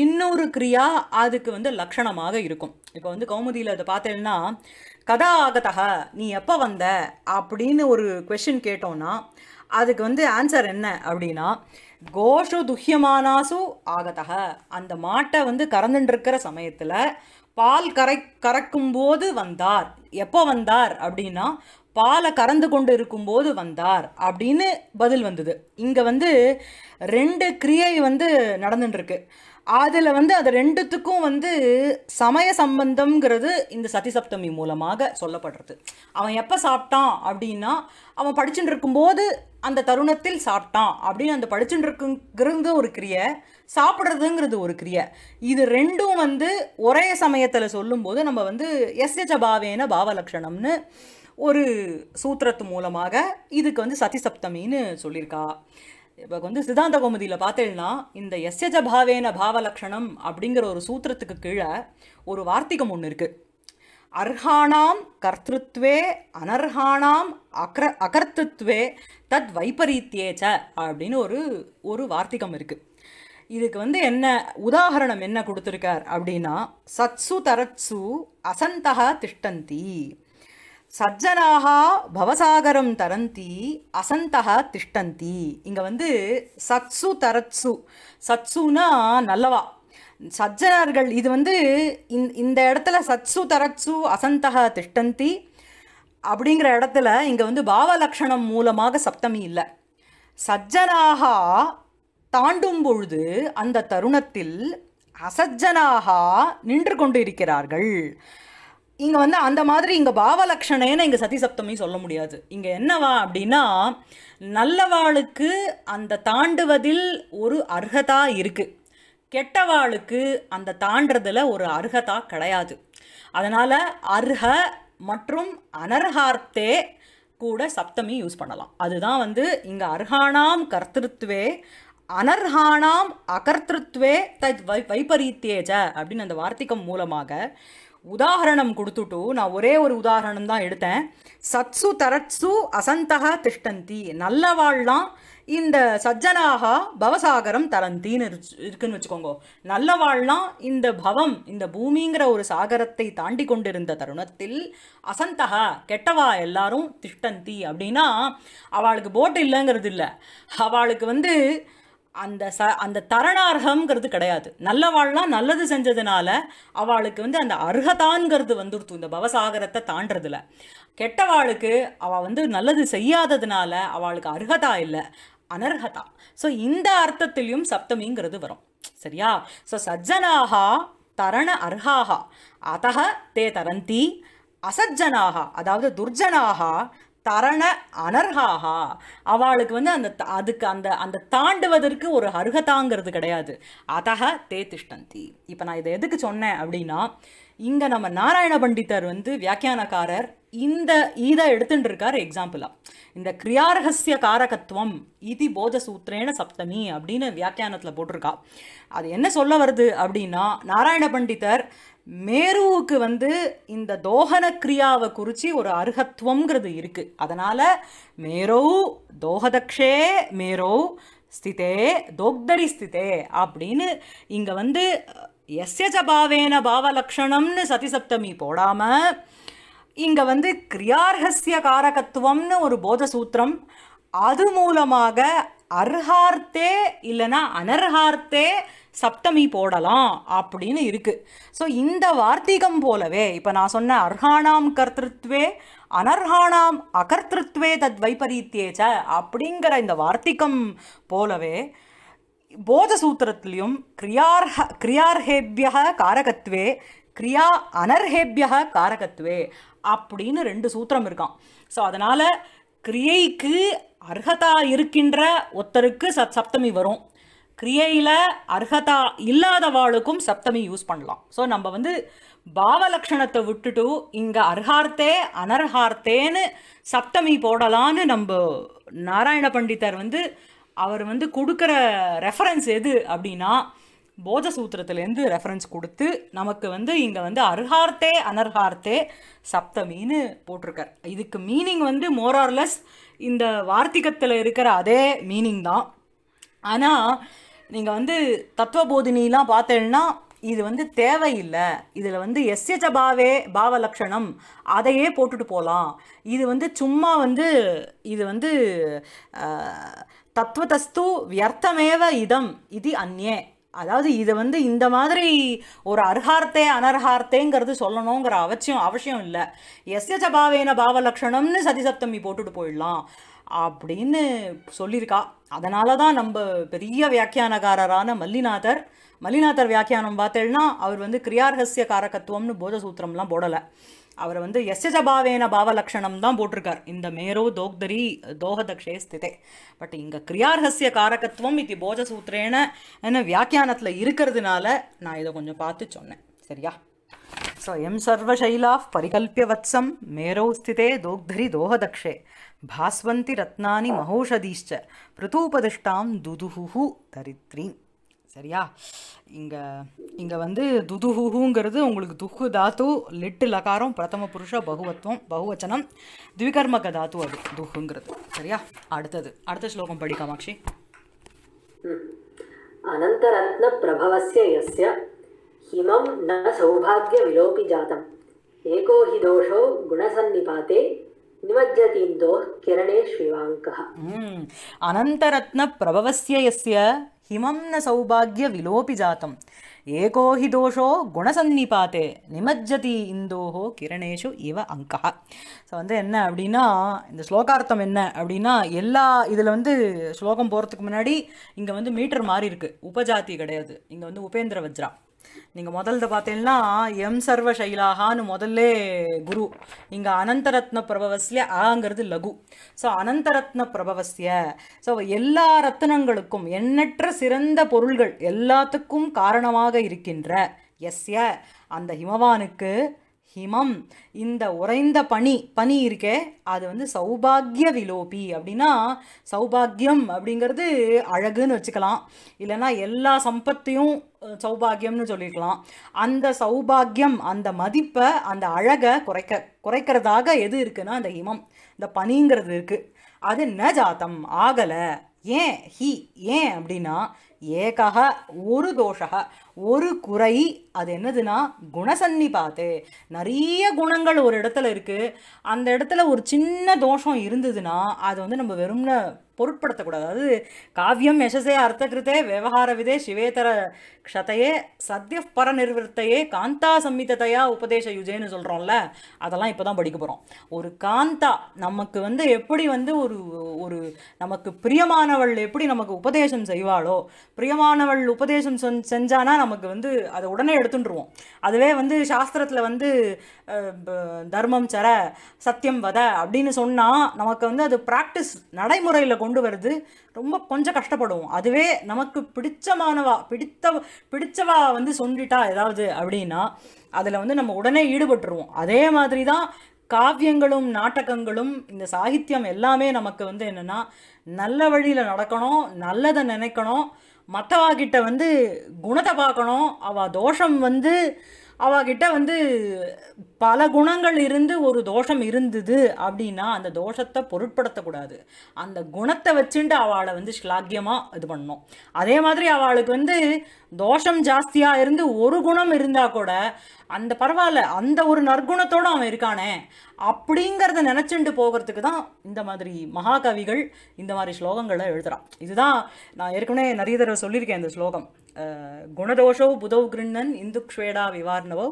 இன்னொரு கிரியா அதுக்கு வந்து லட்சணமாக இருக்கும் இப்போ வந்து கௌமுதியில் அதை பார்த்தேன்னா கதா ஆகதக நீ எப்போ வந்த அப்படின்னு ஒரு கொஷின் கேட்டோன்னா அதுக்கு வந்து ஆன்சர் என்ன அப்படின்னா கோஷு துஹ்யமானாசு ஆகதக அந்த மாட்டை வந்து கறந்துட்டு இருக்கிற சமயத்தில் பால் கரை கறக்கும் போது வந்தார் எப்போ வந்தார் அப்படின்னா பாலை கறந்து கொண்டு இருக்கும்போது வந்தார் அப்படின்னு பதில் வந்தது இங்கே வந்து ரெண்டு கிரியை வந்து நடந்துட்டுருக்கு அதில் வந்து அது ரெண்டுத்துக்கும் வந்து சமய சம்பந்தம்ங்கிறது இந்த சதிசப்தமி மூலமாக சொல்லப்படுறது அவன் எப்போ சாப்பிட்டான் அப்படின்னா அவன் படிச்சுட்டு இருக்கும்போது அந்த தருணத்தில் சாப்பிட்டான் அப்படின்னு அந்த படிச்சுட்டு இருக்குங்கிறது ஒரு கிரியை சாப்பிட்றதுங்கிறது ஒரு கிரியை இது ரெண்டும் வந்து ஒரே சமயத்தில் சொல்லும்போது நம்ம வந்து எஸ்ஜ பாவேன பாவலக்ஷணம்னு ஒரு சூத்திரத்து மூலமாக இதுக்கு வந்து சதி சப்தமின்னு சொல்லியிருக்கா இப்போ வந்து சித்தாந்த கோமதியில் பார்த்தேன்னா இந்த எஸ்யஜ பாவேன பாவலக்ஷணம் அப்படிங்கிற ஒரு சூத்திரத்துக்கு கீழே ஒரு வார்த்திகம் ஒன்று இருக்குது அர்ஹானாம் கர்த்திருத்வே அனர்ஹானாம் அக்ர அகர்த்தித்வே தத் வைபரீத்தியேச்ச அப்படின்னு ஒரு ஒரு வார்த்திகம் இருக்குது இதுக்கு வந்து என்ன உதாகரணம் என்ன கொடுத்துருக்கார் அப்படின்னா சத்சு தரத்சு அசந்தக திஷ்டந்தி சஜ்ஜனாக பவசாகரம் தரந்தி அசந்தக திஷ்டந்தி இங்கே வந்து சத்சு தரத்சு சத்சுனா நல்லவா சஜ்ஜனார்கள் இது வந்து இந்த இடத்துல சத்சு தரத்சு அசந்தக திஷ்டந்தி அப்படிங்கிற இடத்துல இங்கே வந்து பாவலக்ஷணம் மூலமாக சப்தமி இல்லை சஜ்ஜனாக தாண்டும் பொழுது அந்த தருணத்தில் அசஜனாக நின்று கொண்டு இருக்கிறார்கள் இங்கே வந்து அந்த மாதிரி இங்கே பாவலக்ஷணேன்னு இங்கே சதி சப்தமி சொல்ல முடியாது இங்கே என்னவா அப்படின்னா நல்லவாளுக்கு அந்த தாண்டுவதில் ஒரு அர்ஹதா இருக்குது கெட்டவாளுக்கு அந்த தாண்டதில் ஒரு அர்ஹதா கிடையாது அதனால் அர்ஹ மற்றும் அனர்ஹார்த்தே கூட சப்தமி யூஸ் பண்ணலாம் அதுதான் வந்து இங்கே அர்ஹானாம் கர்த்திருத்துவே அனர்ஹானாம் அகர்த்திருத்வே தத் வை வைபரீத்தேஜ அப்படின்னு அந்த வார்த்திகம் மூலமாக உதாகரணம் கொடுத்துட்டு நான் ஒரே ஒரு உதாகரணம் தான் எடுத்தேன் சத்சு தரட்சு அசந்தக திஷ்டந்தி நல்லவாள்லாம் இந்த சஜ்ஜனாக பவசாகரம் தரந்தின்னு இருக்குன்னு வச்சுக்கோங்க நல்லவாள்லாம் இந்த பவம் இந்த பூமிங்கிற ஒரு சாகரத்தை தாண்டி கொண்டிருந்த தருணத்தில் அசந்தகா கெட்டவா எல்லாரும் திஷ்டந்தி அப்படின்னா அவளுக்கு போட்டு இல்லைங்கிறது இல்லை அவளுக்கு வந்து அந்த ச அந்த தரணார்ஹங்கிறது கிடையாது நல்லவாள்லாம் நல்லது செஞ்சதுனால அவளுக்கு வந்து அந்த அர்ஹதான்கிறது வந்துடுத்து இந்த பவசாகரத்தை தாண்டதில் கெட்டவாளுக்கு அவள் வந்து நல்லது செய்யாததுனால அவளுக்கு அர்ஹதா இல்லை அனர்ஹதா ஸோ இந்த அர்த்தத்திலையும் சப்தமிங்கிறது வரும் சரியா ஸோ சஜ்ஜனாகா தரண அர்ஹாகா அத்தக தே தரந்தி அசஜ்ஜனாகா அதாவது துர்ஜனாகா தரண அனர்ஹாகா அவளுக்கு வந்து அந்த அதுக்கு அந்த அந்த தாண்டுவதற்கு ஒரு அருகதாங்கிறது கிடையாது அதக தே திஷ்டந்தி இப்போ நான் இதை எதுக்கு சொன்னேன் அப்படின்னா இங்கே நம்ம நாராயண பண்டிதர் வந்து வியாக்கியானக்காரர் இந்த இதை எடுத்துட்டு இருக்கார் எக்ஸாம்பிளாக இந்த கிரியாரகசிய காரகத்துவம் இதி போஜ சூத்திரேன சப்தமி அப்படின்னு வியாக்கியானத்தில் போட்டிருக்கா அது என்ன சொல்ல வருது அப்படின்னா நாராயண பண்டிதர் மேருவுக்கு வந்து இந்த தோகன கிரியாவை குறித்து ஒரு அருகத்துவங்கிறது இருக்குது அதனால் மேரோ தோகதக்ஷே மேரோ ஸ்திதே தோக்தரி ஸ்திதே அப்படின்னு இங்கே வந்து எஸ்யஜ பாவேன பாவலக்ஷணம்னு சதிசப்தமி போடாமல் இங்கே வந்து கிரியார்ஹஸ்ய காரகத்துவம்னு ஒரு போதசூத்திரம் அது மூலமாக அர்ஹார்த்தே இல்லைனா அனர்ஹார்த்தே சப்தமி போடலாம் அப்படின்னு இருக்குது ஸோ இந்த வார்த்திகம் போலவே இப்போ நான் சொன்ன அர்ஹானாம் கர்த்திருத்வே அனர்ஹானாம் அகர்த்திருத்வே தத் வைபரீத்தியேச்ச அப்படிங்கிற இந்த வார்த்திகம் போலவே சூத்திரத்திலையும் கிரியார்ஹ கிரியார்ஹேபிய காரகத்வே கிரியா அனர்ஹேபிய காரகத்வே அப்படின்னு ரெண்டு சூத்திரம் இருக்கான் ஸோ அதனால் கிரியைக்கு அர்ஹதா இருக்கின்ற ஒருத்தருக்கு சத் சப்தமி வரும் கிரியையில் அர்ஹதா இல்லாதவாளுக்கும் சப்தமி யூஸ் பண்ணலாம் ஸோ நம்ம வந்து பாவலக்ஷணத்தை விட்டுட்டு இங்கே அர்ஹார்த்தே அனர்ஹார்த்தேன்னு சப்தமி போடலான்னு நம்ம நாராயண பண்டிதர் வந்து அவர் வந்து கொடுக்குற ரெஃபரன்ஸ் எது அப்படின்னா போஜசூத்திரத்துலேருந்து ரெஃபரன்ஸ் கொடுத்து நமக்கு வந்து இங்கே வந்து அர்ஹார்த்தே அனர்ஹார்த்தே சப்தமின்னு போட்டிருக்கார் இதுக்கு மீனிங் வந்து மோரார்லெஸ் இந்த வார்த்திகத்தில் இருக்கிற அதே மீனிங் தான் ஆனால் நீங்கள் வந்து தத்துவ போதினிலாம் பார்த்தேன்னா இது வந்து தேவையில்லை இதில் வந்து எஸ்எச்ச பாவே பாவ லட்சணம் அதையே போட்டுட்டு போகலாம் இது வந்து சும்மா வந்து இது வந்து தத்துவதஸ்து வியர்த்தமேவ இதம் இது அந்நே அதாவது இதை வந்து இந்த மாதிரி ஒரு அர்ஹார்த்தே அனர்ஹார்த்தேங்கிறது சொல்லணுங்கிற அவசியம் அவசியம் இல்லை எஸ்எச்ச பாவேன பாவ லட்சணம்னு சதிசப்தமி போட்டுட்டு போயிடலாம் அப்படின்னு சொல்லியிருக்கா அதனால தான் நம்ம பெரிய வியாக்கியானகாரரான மல்லிநாதர் மல்லிநாதர் வியாக்கியானம் பார்த்தேன்னா அவர் வந்து கிரியார்ஹஸ்ய காரகத்துவம்னு போதசூத்திரம்லாம் போடலை அவர் வந்து பாவ பாவலக்ஷணம் தான் போட்டிருக்கார் இந்த மேரோ தோக்தரி தோகதக்ஷே ஸ்திதே பட் இங்கே கிரியார்ஹஸ்ய காரகத்துவம் இது போஜசூத்திரேன என்ன வியாக்கியானத்தில் இருக்கிறதுனால நான் இதை கொஞ்சம் பார்த்து சொன்னேன் சரியா ஸோ ஸ்வயம் சர்வசைலா பரிகல்பிய வத்சம் மேரோ ஸ்திதே தோக்தரி தோகதக்ஷே பாஸ்வந்தி ரத்னானி மகோஷதீஷ்ச பிருதூபதிஷ்டாம் துதுஹுஹு தரித்ரி சரியா இங்கே இங்கே வந்து துதுஹுஹுங்கிறது உங்களுக்கு துஹு தாத்து லிட்டு லகாரம் பிரதம புருஷ பகுவத்வம் பகுவச்சனம் திவிகர்மக தாத்து அது துஹுங்கிறது சரியா அடுத்தது அடுத்த ஸ்லோகம் படி காமாட்சி அனந்தரத்ன பிரபவசிய யஸ்ய ஹிமம் ந சௌபாகிய விலோபி ஜாதம் ஏகோ ஹி தோஷோ குணசன்னிபாத்தே நிமஜ்ஜதீந்தோ கிரணே ஸ்ரீவாங்கः अनन्तरत्नप्रभवस्य यस्य हिमं न सौभाग्यविलोपि जातम् एको हि குணசன்னிபாத்தே நிமஜ்ஜதி இந்தோஹோ கிரணேஷு இவ அங்கா ஸோ வந்து என்ன அப்படின்னா இந்த ஸ்லோகார்த்தம் என்ன அப்படின்னா எல்லா இதில் வந்து ஸ்லோகம் போகிறதுக்கு முன்னாடி இங்கே வந்து மீட்டர் மாறி இருக்குது உபஜாதி கிடையாது இங்கே வந்து உபேந்திர வஜ்ரா நீங்கள் முதல்ல பார்த்தீங்கன்னா எம் சர்வ சைலாகான்னு முதல்ல குரு இங்கே அனந்தரத்ன பிரபவஸ்ய ஆங்கிறது லகு ஸோ அனந்தரத்ன பிரபவஸ்ய ஸோ எல்லா ரத்னங்களுக்கும் எண்ணற்ற சிறந்த பொருள்கள் எல்லாத்துக்கும் காரணமாக இருக்கின்ற எஸ்ய அந்த ஹிமவானுக்கு ஹிமம் இந்த உறைந்த பனி பனி இருக்கே அது வந்து சௌபாகிய விலோபி அப்படின்னா சௌபாகியம் அப்படிங்கிறது அழகுன்னு வச்சுக்கலாம் இல்லைன்னா எல்லா சம்பத்தையும் சௌபாகியம்னு சொல்லியிருக்கலாம் அந்த சௌபாகியம் அந்த மதிப்பை அந்த அழகை குறைக்க குறைக்கிறதாக எது இருக்குன்னா அந்த ஹிமம் இந்த பனிங்கிறது இருக்குது அது ந ஜாத்தம் ஆகலை ஏன் ஹி ஏன் அப்படின்னா ஏகக ஒரு தோஷக ஒரு குறை அது என்னதுன்னா பார்த்து நிறைய குணங்கள் ஒரு இடத்துல இருக்குது அந்த இடத்துல ஒரு சின்ன தோஷம் இருந்ததுன்னா அது வந்து நம்ம வெறும் பொருட்படுத்தக்கூடாது அதாவது காவியம் யசசே அர்த்தகிருத்தே விதே சிவேதர க்ஷதையே சத்திய பரநிர்வத்தையே காந்தா சம்மிதத்தையா உபதேச யுஜேன்னு சொல்கிறோம்ல அதெல்லாம் இப்போ தான் படிக்க போகிறோம் ஒரு காந்தா நமக்கு வந்து எப்படி வந்து ஒரு ஒரு நமக்கு பிரியமானவள் எப்படி நமக்கு உபதேசம் செய்வாளோ பிரியமானவள் உபதேசம் செஞ்சானா நமக்கு வந்து அதை உடனே எடுத்துட்டுருவோம் அதுவே வந்து சாஸ்திரத்தில் வந்து தர்மம் சர சத்தியம் வத அப்படின்னு சொன்னால் நமக்கு வந்து அது ப்ராக்டிஸ் நடைமுறையில் கொண்டு வருது ரொம்ப கொஞ்சம் கஷ்டப்படுவோம் அதுவே நமக்கு பிடிச்சமானவா பிடித்த பிடிச்சவா வந்து சொல்லிட்டா ஏதாவது அப்படின்னா அதில் வந்து நம்ம உடனே ஈடுபட்டுருவோம் அதே மாதிரி தான் காவியங்களும் நாட்டகங்களும் இந்த சாகித்யம் எல்லாமே நமக்கு வந்து என்னென்னா நல்ல வழியில் நடக்கணும் நல்லதை நினைக்கணும் மற்றவாகிட்ட வந்து குணத்தை பார்க்கணும் அவள் தோஷம் வந்து அவகிட்ட வந்து பல குணங்கள் இருந்து ஒரு தோஷம் இருந்தது அப்படின்னா அந்த தோஷத்தை பொருட்படுத்தக்கூடாது அந்த குணத்தை வச்சுட்டு அவளை வந்து ஸ்லாக்கியமாக இது பண்ணணும் அதே மாதிரி அவளுக்கு வந்து தோஷம் ஜாஸ்தியாக இருந்து ஒரு குணம் இருந்தால் கூட அந்த பரவாயில்ல அந்த ஒரு நற்குணத்தோடு அவன் இருக்கானே அப்படிங்கிறத நினச்சிண்டு போகிறதுக்கு தான் இந்த மாதிரி மகாகவிகள் இந்த மாதிரி ஸ்லோகங்களை எழுதுகிறான் இதுதான் நான் ஏற்கனவே நிறைய தடவை சொல்லியிருக்கேன் இந்த ஸ்லோகம் குணதோஷோ புதௌ கிருண்ணன் இந்துக்ஷேடா விவார்ணவோ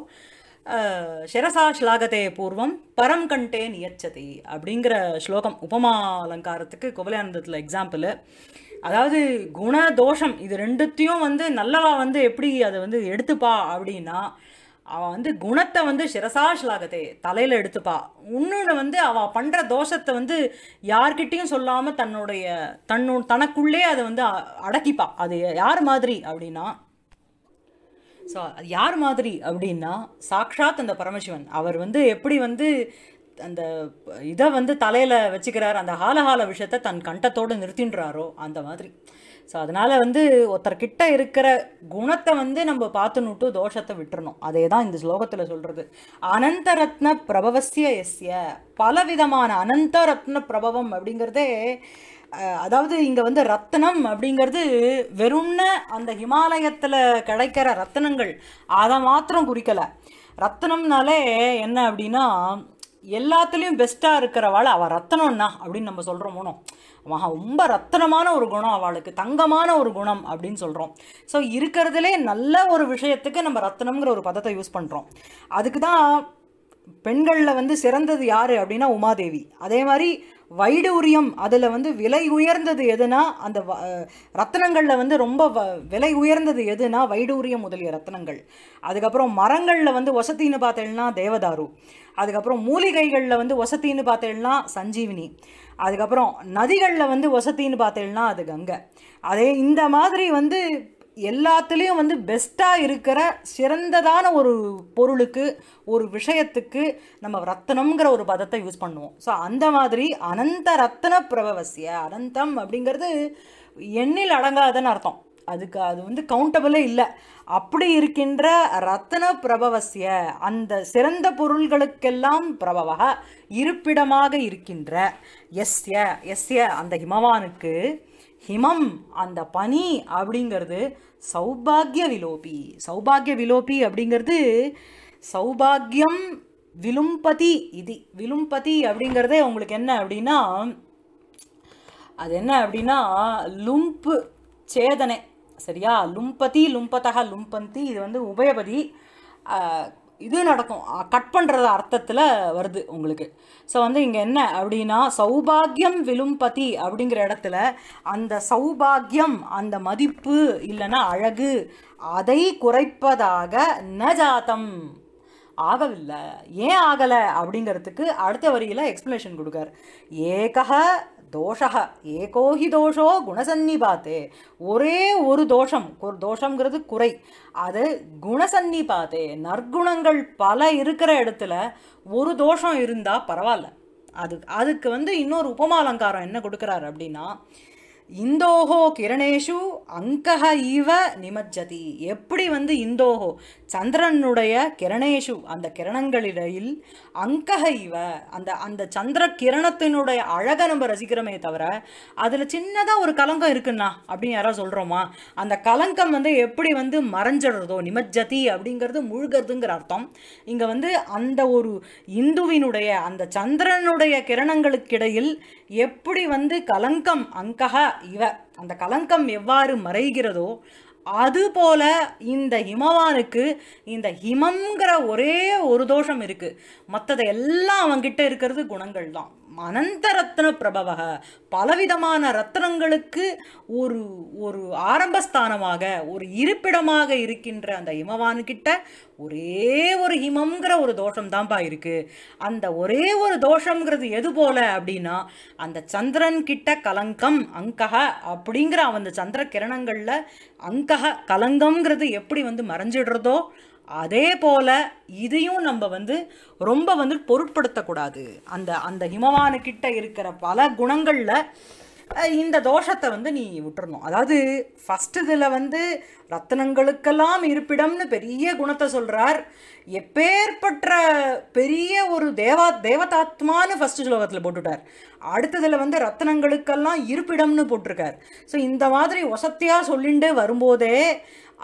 ஷெரசா ஸ்லாகத்தே பூர்வம் பரம் கண்டே நியச்சதி அப்படிங்கிற ஸ்லோகம் உபமா அலங்காரத்துக்கு குவலையானந்தத்தில் எக்ஸாம்பிள் அதாவது குண தோஷம் இது ரெண்டுத்தையும் வந்து நல்லவா வந்து எப்படி அதை வந்து எடுத்துப்பா அப்படின்னா அவள் வந்து குணத்தை வந்து சிரசா ஸ்லாகத்தை தலையில் எடுத்துப்பா இன்னொன்று வந்து அவள் பண்ணுற தோஷத்தை வந்து யார்கிட்டையும் சொல்லாமல் தன்னுடைய தன்னு தனக்குள்ளே அதை வந்து அடக்கிப்பா அது யார் மாதிரி அப்படின்னா ஸோ யார் மாதிரி அப்படின்னா சாக்ஷாத் அந்த பரமசிவன் அவர் வந்து எப்படி வந்து அந்த இதை வந்து தலையில் வச்சுக்கிறார் அந்த ஹாலஹால விஷயத்த தன் கண்டத்தோடு நிறுத்தின்றாரோ அந்த மாதிரி ஸோ அதனால் வந்து ஒருத்தர்கிட்ட இருக்கிற குணத்தை வந்து நம்ம பார்த்துனுட்டு தோஷத்தை விட்டுறணும் அதே தான் இந்த ஸ்லோகத்தில் சொல்கிறது அனந்தரத்ன பிரபவசிய எஸ்ய பலவிதமான அனந்தரத்ன பிரபவம் அப்படிங்கிறதே அதாவது இங்கே வந்து ரத்தனம் அப்படிங்கிறது வெறும்ன அந்த ஹிமாலயத்தில் கிடைக்கிற ரத்தனங்கள் அதை மாத்திரம் குறிக்கலை ரத்தனம்னாலே என்ன அப்படின்னா எல்லாத்துலேயும் பெஸ்ட்டாக இருக்கிறவாள் அவள் ரத்தனம்னா அப்படின்னு நம்ம சொல்கிறோம் குணம் மகா ரொம்ப ரத்தனமான ஒரு குணம் அவளுக்கு தங்கமான ஒரு குணம் அப்படின்னு சொல்கிறோம் ஸோ இருக்கிறதுலே நல்ல ஒரு விஷயத்துக்கு நம்ம ரத்தனம்ங்கிற ஒரு பதத்தை யூஸ் பண்ணுறோம் அதுக்கு தான் பெண்களில் வந்து சிறந்தது யார் அப்படின்னா உமாதேவி அதே மாதிரி வைடூரியம் அதில் வந்து விலை உயர்ந்தது எதுனா அந்த ரத்தனங்களில் வந்து ரொம்ப விலை உயர்ந்தது எதுனா வைடூரியம் முதலிய ரத்தனங்கள் அதுக்கப்புறம் மரங்களில் வந்து வசத்தின்னு பார்த்தேன்னா தேவதாரு அதுக்கப்புறம் மூலிகைகளில் வந்து வசத்தின்னு பார்த்தேன்னா சஞ்சீவினி அதுக்கப்புறம் நதிகளில் வந்து வசத்தின்னு பார்த்தேன்னா அது கங்கை அதே இந்த மாதிரி வந்து எல்லாத்துலேயும் வந்து பெஸ்ட்டாக இருக்கிற சிறந்ததான ஒரு பொருளுக்கு ஒரு விஷயத்துக்கு நம்ம ரத்தனம்ங்கிற ஒரு பதத்தை யூஸ் பண்ணுவோம் ஸோ அந்த மாதிரி அனந்த ரத்தன பிரபவசிய அனந்தம் அப்படிங்கிறது எண்ணில் அடங்காதன்னு அர்த்தம் அதுக்கு அது வந்து கவுண்டபிளே இல்லை அப்படி இருக்கின்ற ரத்தன பிரபவசிய அந்த சிறந்த பொருள்களுக்கெல்லாம் பிரபவாக இருப்பிடமாக இருக்கின்ற எஸ்ய எஸ்ய அந்த ஹிமவானுக்கு ஹிமம் அந்த பனி அப்படிங்கிறது சௌபாகிய விலோபி சௌபாகிய விலோபி அப்படிங்கிறது சௌபாகியம் விலும்பதி இது விலும்பதி அப்படிங்கிறதே உங்களுக்கு என்ன அப்படின்னா அது என்ன அப்படின்னா லும்பு சேதனை சரியா லும்பதி லும்பதக லும்பந்தி இது வந்து உபயபதி இது நடக்கும் கட் பண்ணுறது அர்த்தத்தில் வருது உங்களுக்கு ஸோ வந்து இங்கே என்ன அப்படின்னா சௌபாகியம் விலும்பதி அப்படிங்கிற இடத்துல அந்த சௌபாகியம் அந்த மதிப்பு இல்லைன்னா அழகு அதை குறைப்பதாக ந ஆகவில்லை ஏன் ஆகலை அப்படிங்கிறதுக்கு அடுத்த வரியில் எக்ஸ்ப்ளனேஷன் கொடுக்கார் ஏக தோஷா ஏகோஹி தோஷோ குணசன்னிபாத்தே ஒரே ஒரு தோஷம் தோஷங்கிறது குறை அது குணசன்னிபாத்தே நற்குணங்கள் பல இருக்கிற இடத்துல ஒரு தோஷம் இருந்தால் பரவாயில்ல அது அதுக்கு வந்து இன்னொரு உபமா அலங்காரம் என்ன கொடுக்குறாரு அப்படின்னா இந்தோகோ கிரணேஷு அங்கஹ ஈவ நிமஜ்ஜதி எப்படி வந்து இந்தோகோ சந்திரனுடைய கிரணேஷு அந்த கிரணங்களிடையில் அங்கக இவ அந்த அந்த சந்திர கிரணத்தினுடைய அழகை நம்ம ரசிக்கிறோமே தவிர அதில் சின்னதாக ஒரு கலங்கம் இருக்குண்ணா அப்படின்னு யாராவது சொல்கிறோமா அந்த கலங்கம் வந்து எப்படி வந்து மறைஞ்சிடுறதோ நிமஜ்ஜதி அப்படிங்கிறது முழுகிறதுங்கிற அர்த்தம் இங்கே வந்து அந்த ஒரு இந்துவினுடைய அந்த சந்திரனுடைய கிரணங்களுக்கிடையில் எப்படி வந்து கலங்கம் அங்கக இவ அந்த கலங்கம் எவ்வாறு மறைகிறதோ அதுபோல இந்த ஹிமவானுக்கு இந்த ஹிமங்கிற ஒரே ஒரு தோஷம் இருக்குது மற்றதை எல்லாம் அவங்கிட்ட இருக்கிறது குணங்கள் தான் அனந்த ரத்ன பிரபவக பலவிதமான ரத்னங்களுக்கு ஒரு ஒரு ஆரம்பஸ்தானமாக ஒரு இருப்பிடமாக இருக்கின்ற அந்த இமவான்கிட்ட ஒரே ஒரு ஹிமம்ங்கிற ஒரு தோஷம் தான்ப்பா இருக்குது அந்த ஒரே ஒரு தோஷங்கிறது எது போல அப்படின்னா அந்த சந்திரன் கிட்ட கலங்கம் அங்கக அப்படிங்கிற அந்த சந்திர கிரணங்களில் அங்கக கலங்கம்ங்கிறது எப்படி வந்து மறைஞ்சிடுறதோ அதே போல் இதையும் நம்ம வந்து ரொம்ப வந்து பொருட்படுத்தக்கூடாது அந்த அந்த ஹிமவானுக்கிட்ட இருக்கிற பல குணங்களில் இந்த தோஷத்தை வந்து நீ விட்டுறணும் அதாவது ஃபஸ்ட் இதில் வந்து ரத்தனங்களுக்கெல்லாம் இருப்பிடம்னு பெரிய குணத்தை சொல்கிறார் எப்பேற்பட்ட பெரிய ஒரு தேவா தேவதாத்மான்னு ஃபர்ஸ்ட் ஸ்லோகத்தில் போட்டுட்டார் அடுத்ததில் வந்து ரத்தனங்களுக்கெல்லாம் இருப்பிடம்னு போட்டிருக்கார் ஸோ இந்த மாதிரி வசத்தியாக சொல்லிண்டே வரும்போதே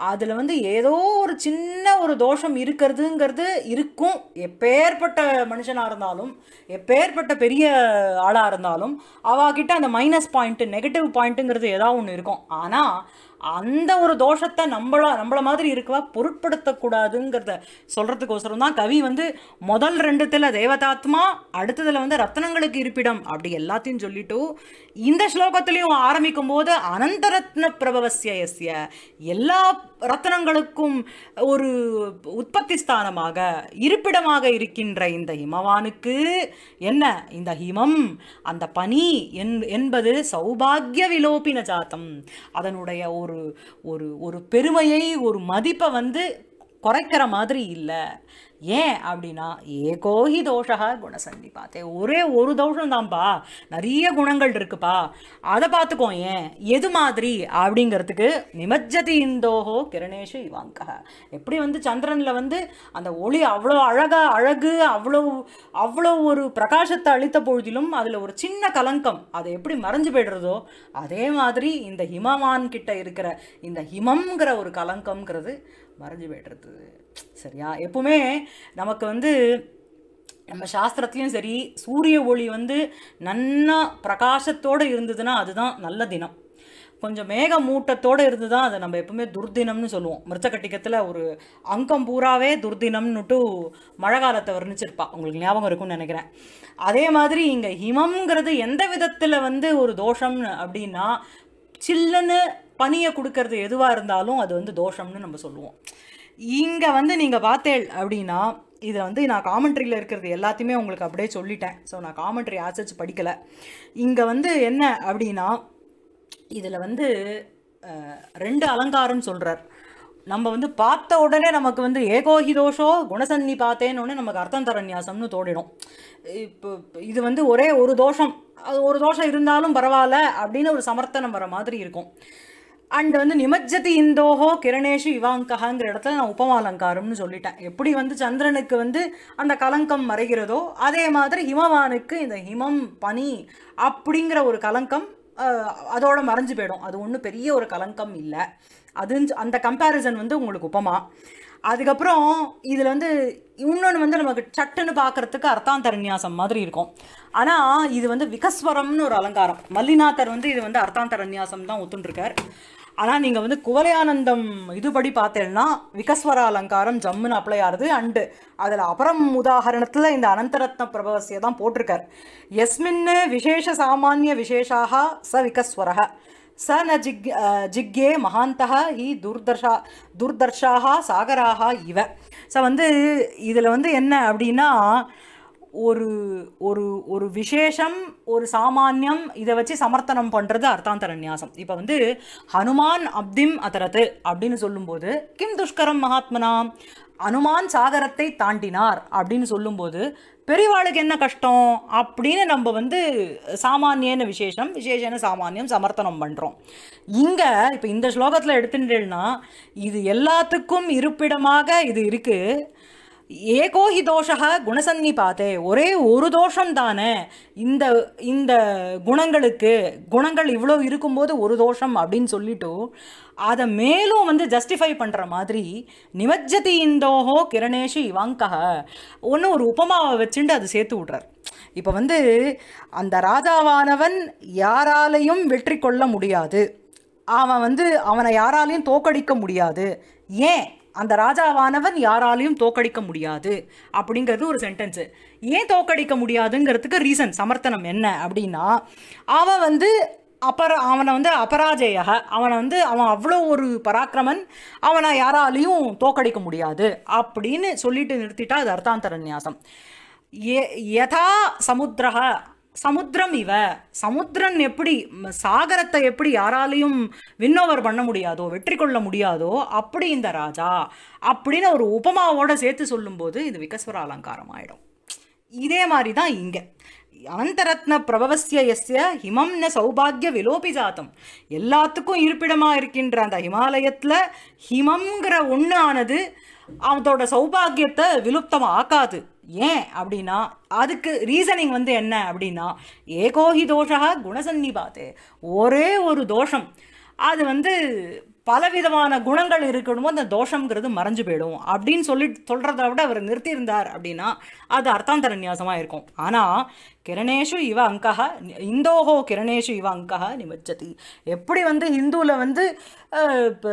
அதில் வந்து ஏதோ ஒரு சின்ன ஒரு தோஷம் இருக்கிறதுங்கிறது இருக்கும் எப்பேற்பட்ட மனுஷனாக இருந்தாலும் எப்பேற்பட்ட பெரிய ஆளாக இருந்தாலும் அவகிட்ட அந்த மைனஸ் பாயிண்ட்டு நெகட்டிவ் பாயிண்ட்டுங்கிறது ஏதாவது ஒன்று இருக்கும் ஆனால் அந்த ஒரு தோஷத்தை நம்மளா நம்மள மாதிரி இருக்கவா பொருட்படுத்தக்கூடாதுங்கிறத சொல்கிறதுக்கோசரம் தான் கவி வந்து முதல் ரெண்டுத்தில் தேவதாத்மா அடுத்ததில் வந்து ரத்னங்களுக்கு இருப்பிடம் அப்படி எல்லாத்தையும் சொல்லிட்டு இந்த ஸ்லோகத்துலேயும் ஆரம்பிக்கும் போது அனந்தரத்ன பிரபவசிய எல்லா ரத்தனங்களுக்கும் ஒரு உற்பத்தி ஸ்தானமாக இருப்பிடமாக இருக்கின்ற இந்த ஹிமவானுக்கு என்ன இந்த ஹிமம் அந்த பனி என் என்பது சௌபாகிய விலோபின ஜாத்தம் அதனுடைய ஒரு ஒரு ஒரு பெருமையை ஒரு மதிப்பை வந்து குறைக்கிற மாதிரி இல்லை ஏன் அப்படின்னா ஏகோஹி தோஷா பார்த்தே ஒரே ஒரு தோஷம் தான்ப்பா நிறைய குணங்கள் இருக்குப்பா அதை பார்த்துக்கோ ஏன் எது மாதிரி அப்படிங்கிறதுக்கு நிமஜ்ஜதி இந்தோஹோ கிரணேஷு இவாங்க எப்படி வந்து சந்திரனில் வந்து அந்த ஒளி அவ்வளோ அழகாக அழகு அவ்வளோ அவ்வளோ ஒரு பிரகாசத்தை அளித்த பொழுதிலும் அதில் ஒரு சின்ன கலங்கம் அதை எப்படி மறைஞ்சு போய்டுறதோ அதே மாதிரி இந்த ஹிமவான் கிட்ட இருக்கிற இந்த ஹிமம்ங்கிற ஒரு கலங்கம்ங்கிறது மறைஞ்சு போய்ட்டு சரியா எப்பவுமே நமக்கு வந்து நம்ம சாஸ்திரத்துலேயும் சரி சூரிய ஒளி வந்து நன்னா பிரகாசத்தோடு இருந்ததுன்னா அதுதான் நல்ல தினம் கொஞ்சம் மேக மூட்டத்தோடு இருந்து தான் அதை நம்ம எப்பவுமே துர்தினம்னு சொல்லுவோம் மிருச்சக்கட்டிக்கத்தில் ஒரு அங்கம் பூராவே துர்தினம்னுட்டு மழை காலத்தை வர்ணிச்சிருப்பா உங்களுக்கு ஞாபகம் இருக்கும்னு நினைக்கிறேன் அதே மாதிரி இங்கே ஹிமம்ங்கிறது எந்த விதத்தில் வந்து ஒரு தோஷம் அப்படின்னா சில்லுன்னு பணியை கொடுக்கறது எதுவாக இருந்தாலும் அது வந்து தோஷம்னு நம்ம சொல்லுவோம் இங்கே வந்து நீங்கள் பார்த்தேள் அப்படின்னா இதை வந்து நான் காமெண்ட்ரியில் இருக்கிறது எல்லாத்தையுமே உங்களுக்கு அப்படியே சொல்லிட்டேன் ஸோ நான் காமெண்ட்ரி ஆசைச்சு படிக்கலை இங்கே வந்து என்ன அப்படின்னா இதில் வந்து ரெண்டு அலங்காரம் சொல்கிறார் நம்ம வந்து பார்த்த உடனே நமக்கு வந்து ஏகோஹி தோஷோ குணசன்னி பார்த்தேன்னு நமக்கு அர்த்தம் தரநியாசம்னு தோடிடும் இப்போ இது வந்து ஒரே ஒரு தோஷம் அது ஒரு தோஷம் இருந்தாலும் பரவாயில்ல அப்படின்னு ஒரு சமர்த்தனம் வர மாதிரி இருக்கும் அண்ட் வந்து நிமஜ்ஜதி இந்தோஹோ கிரணேஷு இவாங்கஹாங்கிற இடத்துல நான் உபமாலங்காரம்னு சொல்லிட்டேன் எப்படி வந்து சந்திரனுக்கு வந்து அந்த கலங்கம் மறைகிறதோ அதே மாதிரி ஹிமவானுக்கு இந்த ஹிமம் பனி அப்படிங்கிற ஒரு கலங்கம் அதோட மறைஞ்சு போயிடும் அது ஒன்றும் பெரிய ஒரு கலங்கம் இல்லை அது அந்த கம்பேரிசன் வந்து உங்களுக்கு உபமா அதுக்கப்புறம் இதில் வந்து இன்னொன்று வந்து நமக்கு சட்டுன்னு பார்க்குறதுக்கு அர்த்தாந்தரநியாசம் மாதிரி இருக்கும் ஆனால் இது வந்து விகஸ்வரம்னு ஒரு அலங்காரம் மல்லிநாத்தர் வந்து இது வந்து அர்த்தாந்தரநியாசம் தான் ஒத்துட்டுருக்கார் ஆனால் நீங்கள் வந்து குவலையானந்தம் இதுபடி பார்த்தேன்னா விகஸ்வர அலங்காரம் ஜம்முன்னு அப்ளை ஆகுது அண்டு அதில் அப்புறம் உதாகரணத்தில் இந்த அனந்தரத்ன பிரபவசியை தான் போட்டிருக்கார் எஸ்மின்னு விசேஷ சாமானிய விசேஷாக ச விகஸ்வரக ச ந ஜிக் ஜிக்யே மகாந்தக ஹி துர்தர்ஷா துர்தர்ஷாக சாகராக இவ ஸோ வந்து இதில் வந்து என்ன அப்படின்னா ஒரு ஒரு ஒரு விசேஷம் ஒரு சாமானியம் இதை வச்சு சமர்த்தனம் பண்ணுறது அர்த்தாந்தர நியாசம் இப்போ வந்து ஹனுமான் அப்திம் அதரது அப்படின்னு சொல்லும்போது கிம் துஷ்கரம் மகாத்மனா அனுமான் சாகரத்தை தாண்டினார் அப்படின்னு சொல்லும்போது பெரியவாளுக்கு என்ன கஷ்டம் அப்படின்னு நம்ம வந்து சாமானியன விசேஷம் விசேஷன சாமானியம் சமர்த்தனம் பண்ணுறோம் இங்கே இப்போ இந்த ஸ்லோகத்தில் எடுத்துட்டேன்னா இது எல்லாத்துக்கும் இருப்பிடமாக இது இருக்குது ஏகோஹி தோஷா குணசன்னிபாத்தே ஒரே ஒரு தோஷம் தானே இந்த இந்த குணங்களுக்கு குணங்கள் இவ்வளோ இருக்கும்போது ஒரு தோஷம் அப்படின்னு சொல்லிட்டு அதை மேலும் வந்து ஜஸ்டிஃபை பண்ணுற மாதிரி நிமஜ்ஜதி இந்தோஹோ கிரணேஷி இவாங்கக ஒன்று ஒரு உபமாவை வச்சுட்டு அது சேர்த்து விட்றார் இப்போ வந்து அந்த ராஜாவானவன் யாராலையும் வெற்றி கொள்ள முடியாது அவன் வந்து அவனை யாராலையும் தோக்கடிக்க முடியாது ஏன் அந்த ராஜாவானவன் யாராலையும் தோக்கடிக்க முடியாது அப்படிங்கிறது ஒரு சென்டென்ஸு ஏன் தோக்கடிக்க முடியாதுங்கிறதுக்கு ரீசன் சமர்த்தனம் என்ன அப்படின்னா அவன் வந்து அப்பர அவனை வந்து அபராஜய அவனை வந்து அவன் அவ்வளோ ஒரு பராக்கிரமன் அவனை யாராலையும் தோக்கடிக்க முடியாது அப்படின்னு சொல்லிட்டு நிறுத்திட்டா அது அர்த்தாந்தர நியாசம் ஏ யதா சமுத்திரா சமுத்திரம் இவ சமுத்திரன் எப்படி சாகரத்தை எப்படி யாராலையும் வின்னோவர் பண்ண முடியாதோ வெற்றி கொள்ள முடியாதோ அப்படி இந்த ராஜா அப்படின்னு ஒரு உபமாவோட சேர்த்து சொல்லும்போது இது விகஸ்வர அலங்காரம் ஆயிடும் இதே மாதிரி தான் இங்கே அனந்தரத்ன பிரபவசிய எஸ்ய ஹிமம்ன சௌபாகிய விலோபி ஜாத்தம் எல்லாத்துக்கும் இருப்பிடமாக இருக்கின்ற அந்த ஹிமாலயத்தில் ஹிமம்ங்கிற ஒன்றானது ஆனது அதோட சௌபாகியத்தை விலுப்தம் ஆக்காது ஏன் அப்படின்னா அதுக்கு ரீசனிங் வந்து என்ன அப்படின்னா ஏகோஹி தோஷா பார்த்து ஒரே ஒரு தோஷம் அது வந்து பலவிதமான குணங்கள் இருக்கணுமோ அந்த தோஷங்கிறது மறைஞ்சு போயிடும் அப்படின்னு சொல்லி சொல்கிறத விட அவர் நிறுத்தியிருந்தார் அப்படின்னா அது அர்த்தாந்தர நியாசமாக இருக்கும் ஆனால் கிரணேஷு இவ அங்கா இந்தோகோ கிரணேஷு இவ அங்கா நிமிச்சது எப்படி வந்து ஹிந்துவில் வந்து இப்போ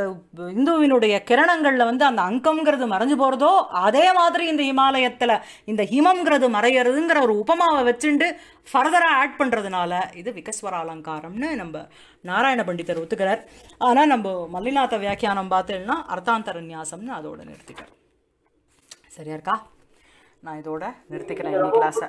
இந்துவினுடைய கிரணங்களில் வந்து அந்த அங்கம்ங்கிறது மறைஞ்சு போகிறதோ அதே மாதிரி இந்த இமாலயத்தில் இந்த ஹிமம்ங்கிறது மறையிறதுங்கிற ஒரு உபமாவை வச்சுண்டு ஃபர்தராக ஆட் பண்ணுறதுனால இது விகஸ்வர அலங்காரம்னு நம்ம நாராயண பண்டிதர் ஒத்துக்கிறார் ஆனால் நம்ம மல்லிநாத வியாக்கியானம் பார்த்தோம்னா அர்த்தாந்தர நியாசம்னு அதோட நிறுத்திக்கிறோம் சரியா இருக்கா நான் இதோட நிறுத்திக்கிறேன் இன்னைக்கு கிளாஸை